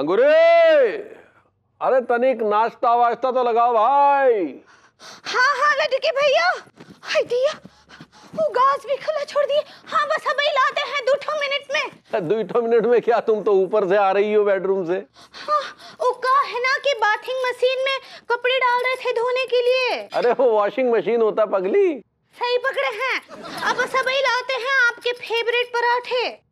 अंगूरे अरे तनिक नाश्ता वास्ता तो लगाओ भाई हाँ हाँ लड़के भैया हाय दिया वो गाज भी खुला छोड़ दिए हाँ बस अब ही लाते हैं दो ठो मिनट में दो ठो मिनट में क्या तुम तो ऊपर से आ रही हो बेडरूम से हाँ, उका है ना कि बाथिंग मशीन में कपड़े डाल रहे थे धोने के लिए अरे वो वॉशिंग मशीन होता पगली सही पकड़े हैं अब सब ही लाते हैं आपके फेवरेट पराठे